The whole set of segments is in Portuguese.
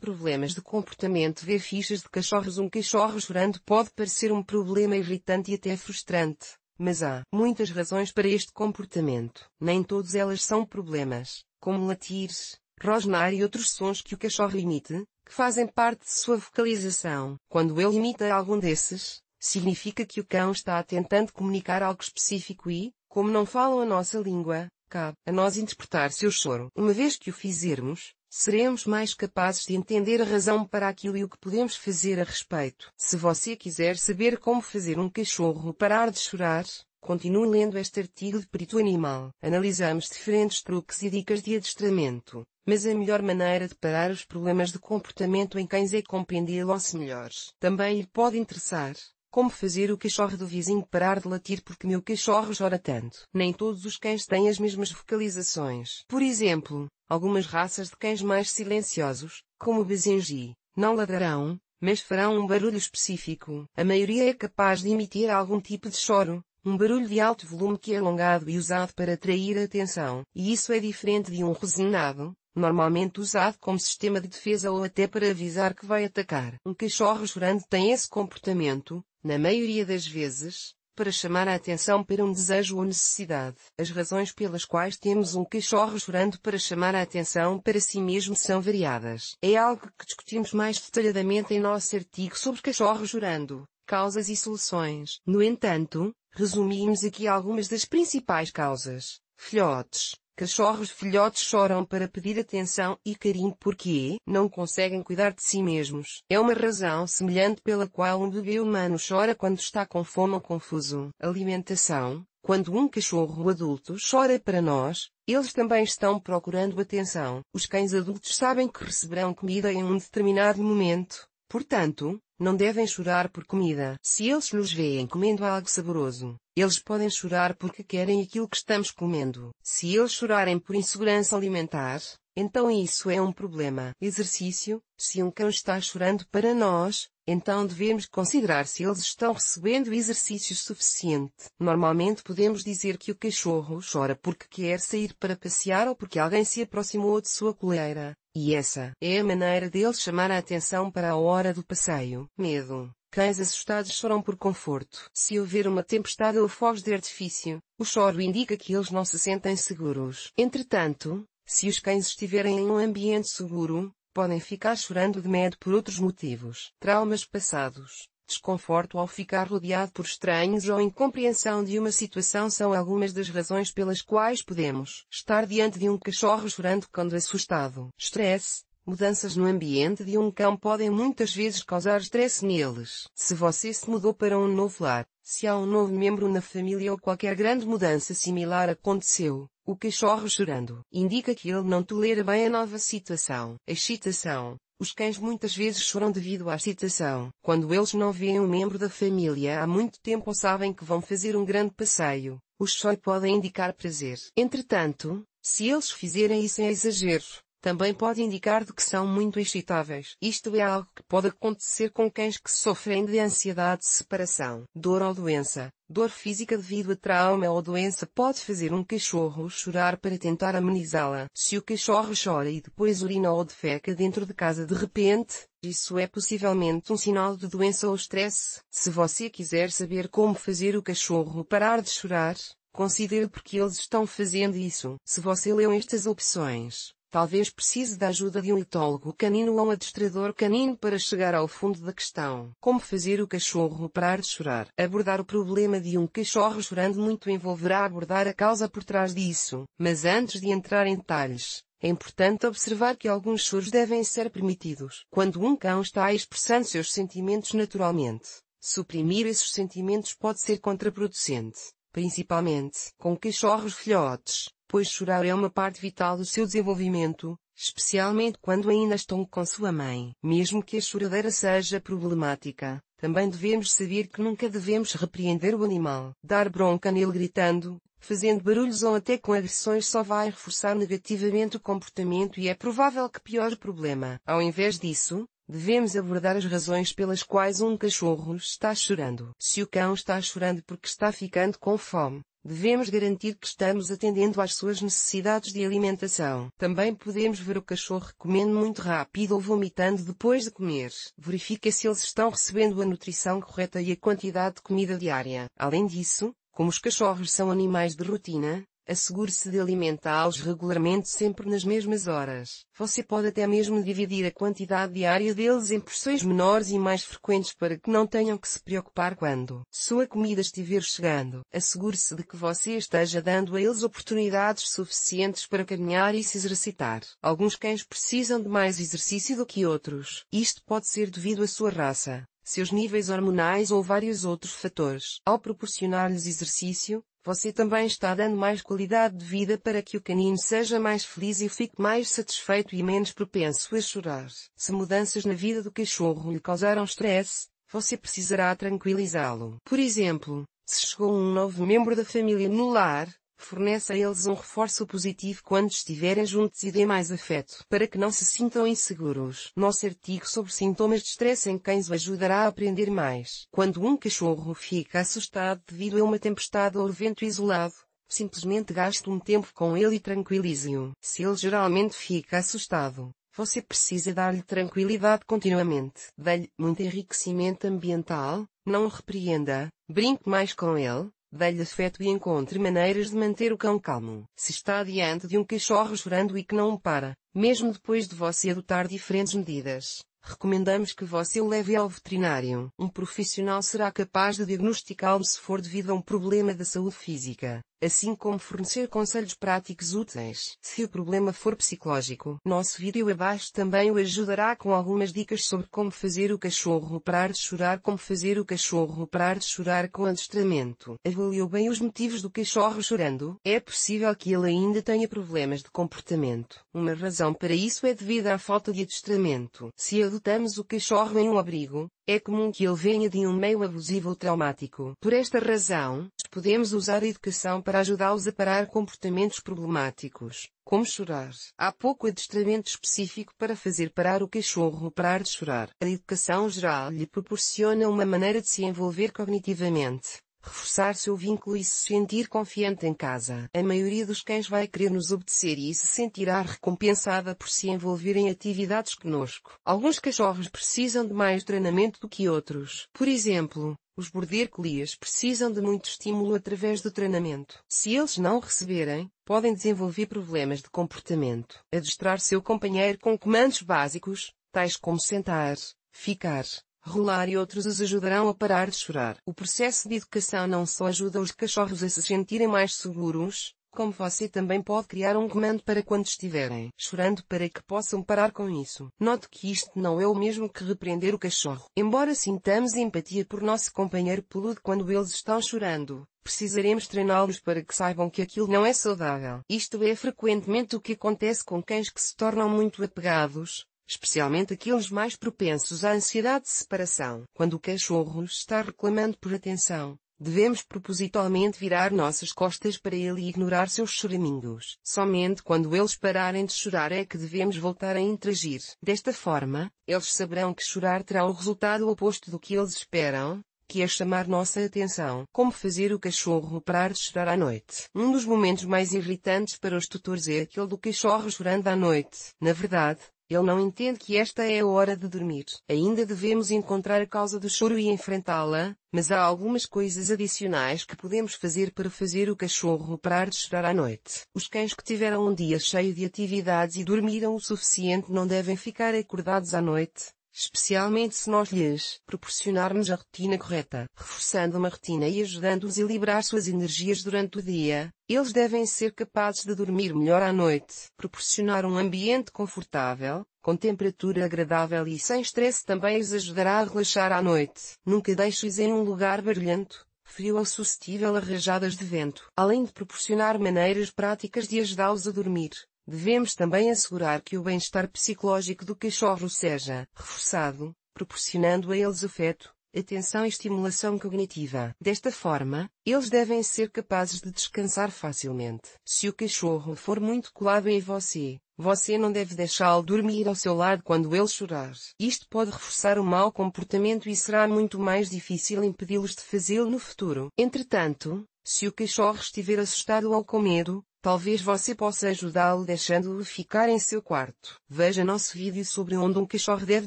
Problemas de comportamento Ver fichas de cachorros Um cachorro chorando pode parecer um problema irritante e até frustrante, mas há muitas razões para este comportamento. Nem todas elas são problemas, como latires, rosnar e outros sons que o cachorro imite, que fazem parte de sua vocalização. Quando ele imita algum desses, significa que o cão está tentando comunicar algo específico e, como não falam a nossa língua, cabe a nós interpretar seu choro. Uma vez que o fizermos, seremos mais capazes de entender a razão para aquilo e o que podemos fazer a respeito. Se você quiser saber como fazer um cachorro parar de chorar, continue lendo este artigo de Perito Animal. Analisamos diferentes truques e dicas de adestramento, mas a melhor maneira de parar os problemas de comportamento em cães é compreendê-los melhor. Também lhe pode interessar. Como fazer o cachorro do vizinho parar de latir porque meu cachorro chora tanto? Nem todos os cães têm as mesmas vocalizações. Por exemplo, Algumas raças de cães mais silenciosos, como o Basenji, não ladrarão, mas farão um barulho específico. A maioria é capaz de emitir algum tipo de choro, um barulho de alto volume que é alongado e usado para atrair a atenção. E isso é diferente de um resenado, normalmente usado como sistema de defesa ou até para avisar que vai atacar. Um cachorro chorando tem esse comportamento, na maioria das vezes, para chamar a atenção para um desejo ou necessidade. As razões pelas quais temos um cachorro chorando para chamar a atenção para si mesmo são variadas. É algo que discutimos mais detalhadamente em nosso artigo sobre cachorro chorando, causas e soluções. No entanto, resumimos aqui algumas das principais causas. Filhotes. Cachorros filhotes choram para pedir atenção e carinho porque não conseguem cuidar de si mesmos. É uma razão semelhante pela qual um bebê humano chora quando está com fome ou confuso. Alimentação. Quando um cachorro adulto chora para nós, eles também estão procurando atenção. Os cães adultos sabem que receberão comida em um determinado momento. Portanto, não devem chorar por comida. Se eles nos veem comendo algo saboroso, eles podem chorar porque querem aquilo que estamos comendo. Se eles chorarem por insegurança alimentar, então isso é um problema. Exercício: se um cão está chorando para nós, então devemos considerar se eles estão recebendo exercício suficiente. Normalmente podemos dizer que o cachorro chora porque quer sair para passear ou porque alguém se aproximou de sua coleira. E essa é a maneira dele chamar a atenção para a hora do passeio. Medo. Cães assustados choram por conforto. Se houver uma tempestade ou fogos de artifício, o choro indica que eles não se sentem seguros. Entretanto, se os cães estiverem em um ambiente seguro, podem ficar chorando de medo por outros motivos, traumas passados, desconforto ao ficar rodeado por estranhos ou incompreensão de uma situação são algumas das razões pelas quais podemos estar diante de um cachorro chorando quando assustado. Estresse. Mudanças no ambiente de um cão podem muitas vezes causar estresse neles. Se você se mudou para um novo lar, se há um novo membro na família ou qualquer grande mudança similar aconteceu, o cachorro chorando indica que ele não tolera bem a nova situação. A excitação. Os cães muitas vezes choram devido à excitação, quando eles não veem um membro da família há muito tempo ou sabem que vão fazer um grande passeio. Os choros podem indicar prazer. Entretanto, se eles fizerem isso é exagero, também pode indicar de que são muito excitáveis. Isto é algo que pode acontecer com cães que sofrem de ansiedade de separação. Dor ou doença. Dor física devido a trauma ou doença pode fazer um cachorro chorar para tentar amenizá-la. Se o cachorro chora e depois urina ou defeca dentro de casa de repente, isso é possivelmente um sinal de doença ou estresse. Se você quiser saber como fazer o cachorro parar de chorar, Considere porque eles estão fazendo isso. Se você leu estas opções, Talvez precise da ajuda de um etólogo canino ou um adestrador canino para chegar ao fundo da questão. Como fazer o cachorro parar de chorar? Abordar o problema de um cachorro chorando muito envolverá abordar a causa por trás disso. Mas antes de entrar em detalhes, é importante observar que alguns choros devem ser permitidos. Quando um cão está expressando seus sentimentos naturalmente, suprimir esses sentimentos pode ser contraproducente, principalmente com cachorros filhotes pois chorar é uma parte vital do seu desenvolvimento, especialmente quando ainda estão com sua mãe. Mesmo que a choradeira seja problemática, também devemos saber que nunca devemos repreender o animal. Dar bronca nele gritando, fazendo barulhos ou até com agressões só vai reforçar negativamente o comportamento e é provável que piore o problema. Ao invés disso, devemos abordar as razões pelas quais um cachorro está chorando. Se o cão está chorando porque está ficando com fome, Devemos garantir que estamos atendendo às suas necessidades de alimentação. Também podemos ver o cachorro comendo muito rápido ou vomitando depois de comer. Verifique se eles estão recebendo a nutrição correta e a quantidade de comida diária. Além disso, como os cachorros são animais de rotina, Assegure-se de alimentá-los regularmente sempre nas mesmas horas. Você pode até mesmo dividir a quantidade diária deles em porções menores e mais frequentes para que não tenham que se preocupar quando sua comida estiver chegando. Assegure-se de que você esteja dando a eles oportunidades suficientes para caminhar e se exercitar. Alguns cães precisam de mais exercício do que outros. Isto pode ser devido à sua raça seus níveis hormonais ou vários outros fatores. Ao proporcionar-lhes exercício, você também está dando mais qualidade de vida para que o canino seja mais feliz e fique mais satisfeito e menos propenso a chorar. Se mudanças na vida do cachorro lhe causaram estresse, você precisará tranquilizá-lo. Por exemplo, se chegou um novo membro da família no lar, fornece a eles um reforço positivo quando estiverem juntos e dê mais afeto, para que não se sintam inseguros. Nosso artigo sobre sintomas de estresse em cães o ajudará a aprender mais. Quando um cachorro fica assustado devido a uma tempestade ou vento isolado, simplesmente gaste um tempo com ele e tranquilize-o. Se ele geralmente fica assustado, você precisa dar-lhe tranquilidade continuamente. Dê-lhe muito enriquecimento ambiental, não o repreenda, brinque mais com ele, Dê-lhe afeto e encontre maneiras de manter o cão calmo. Se está diante de um cachorro chorando e que não para, mesmo depois de você adotar diferentes medidas, recomendamos que você o leve ao veterinário. Um profissional será capaz de diagnosticá-lo se for devido a um problema da saúde física assim como fornecer conselhos práticos úteis. Se o problema for psicológico, nosso vídeo abaixo também o ajudará com algumas dicas sobre como fazer o cachorro parar de chorar, como fazer o cachorro parar de chorar com adestramento. Avaliou bem os motivos do cachorro chorando? É possível que ele ainda tenha problemas de comportamento. Uma razão para isso é devido à falta de adestramento. Se adotamos o cachorro em um abrigo, é comum que ele venha de um meio abusivo ou traumático. Por esta razão, podemos usar a educação para ajudá-los a parar comportamentos problemáticos, como chorar. Há pouco adestramento específico para fazer parar o cachorro parar de chorar. A educação geral lhe proporciona uma maneira de se envolver cognitivamente reforçar seu vínculo e se sentir confiante em casa. A maioria dos cães vai querer nos obedecer e se sentirá recompensada por se envolver em atividades conosco. Alguns cachorros precisam de mais treinamento do que outros. Por exemplo, os Border Collies precisam de muito estímulo através do treinamento. Se eles não receberem, podem desenvolver problemas de comportamento. Adestrar seu companheiro com comandos básicos, tais como sentar, ficar, Rolar e outros os ajudarão a parar de chorar. O processo de educação não só ajuda os cachorros a se sentirem mais seguros, como você também pode criar um comando para quando estiverem chorando para que possam parar com isso. Note que isto não é o mesmo que repreender o cachorro. Embora sintamos empatia por nosso companheiro peludo quando eles estão chorando, precisaremos treiná-los para que saibam que aquilo não é saudável. Isto é frequentemente o que acontece com cães que se tornam muito apegados, especialmente aqueles mais propensos à ansiedade de separação. Quando o cachorro nos está reclamando por atenção, devemos propositalmente virar nossas costas para ele e ignorar seus choramingos. Somente quando eles pararem de chorar é que devemos voltar a interagir. Desta forma, eles saberão que chorar terá o resultado oposto do que eles esperam, que é chamar nossa atenção. Como fazer o cachorro parar de chorar à noite? Um dos momentos mais irritantes para os tutores é aquele do cachorro chorando à noite. Na verdade, ele não entende que esta é a hora de dormir. Ainda devemos encontrar a causa do choro e enfrentá-la, mas há algumas coisas adicionais que podemos fazer para fazer o cachorro parar de chorar à noite. Os cães que tiveram um dia cheio de atividades e dormiram o suficiente não devem ficar acordados à noite, especialmente se nós lhes proporcionarmos a rotina correta. Reforçando uma rotina e ajudando-os a liberar suas energias durante o dia, eles devem ser capazes de dormir melhor à noite, proporcionar um ambiente confortável, com temperatura agradável e sem estresse também os ajudará a relaxar à noite. Nunca deixe-os em um lugar barulhento, frio ou suscetível a rajadas de vento, além de proporcionar maneiras práticas de ajudá-los a dormir. Devemos também assegurar que o bem-estar psicológico do cachorro seja reforçado, proporcionando a eles afeto, atenção e estimulação cognitiva. Desta forma, eles devem ser capazes de descansar facilmente. Se o cachorro for muito colado em você, você não deve deixá-lo dormir ao seu lado quando ele chorar. Isto pode reforçar o mau comportamento e será muito mais difícil impedi-los de fazê-lo no futuro. Entretanto, se o cachorro estiver assustado ou com medo, Talvez você possa ajudá-lo deixando-o ficar em seu quarto. Veja nosso vídeo sobre onde um cachorro deve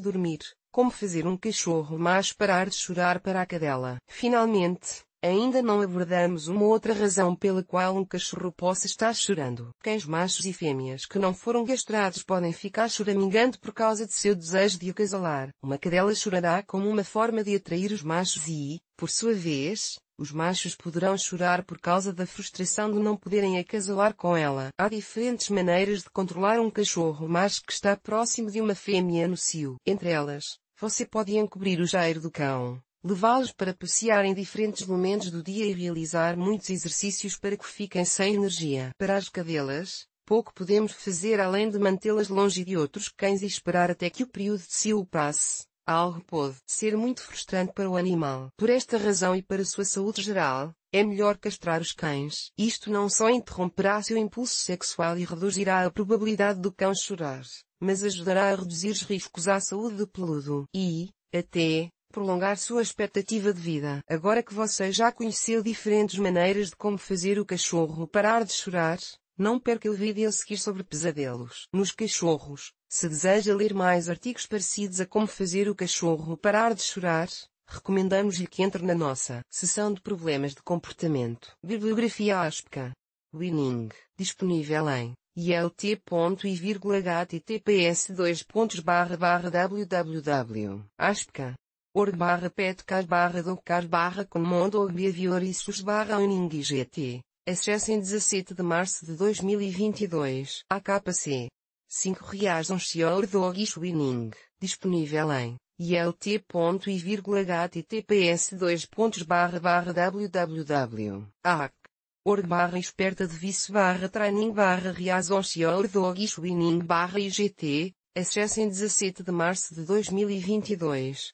dormir, como fazer um cachorro mais parar de chorar para a cadela. Finalmente, ainda não abordamos uma outra razão pela qual um cachorro possa estar chorando. Cães machos e fêmeas que não foram gastrados podem ficar choramingando por causa de seu desejo de acasalar. Uma cadela chorará como uma forma de atrair os machos e, por sua vez, os machos poderão chorar por causa da frustração de não poderem acasalar com ela. Há diferentes maneiras de controlar um cachorro macho que está próximo de uma fêmea no cio. Entre elas, você pode encobrir o jairo do cão, levá-los para passear em diferentes momentos do dia e realizar muitos exercícios para que fiquem sem energia. Para as cadelas, pouco podemos fazer além de mantê-las longe de outros cães e esperar até que o período de cio passe algo pode ser muito frustrante para o animal. Por esta razão e para sua saúde geral, é melhor castrar os cães. Isto não só interromperá seu impulso sexual e reduzirá a probabilidade do cão chorar, mas ajudará a reduzir os riscos à saúde do peludo e, até, prolongar sua expectativa de vida. Agora que você já conheceu diferentes maneiras de como fazer o cachorro parar de chorar, não perca o vídeo a seguir sobre pesadelos nos cachorros. Se deseja ler mais artigos parecidos a como fazer o cachorro parar de chorar, recomendamos-lhe que entre na nossa seção de problemas de comportamento. Bibliografia ASPCA. Winning. Disponível em ilt.i.https://www.aspca org barra petcas barra docas barra conmondo barra uninguigt. Acesso em 17 de março de 2022. AKC. 5 reais um Sheol Dog Swinning, disponível em ilt.i.https 2 barra barra www. Ac. Org barra esperta de vice barra training barra reais on Sheol Dog Winning barra IGT, acesso em 17 de março de 2022.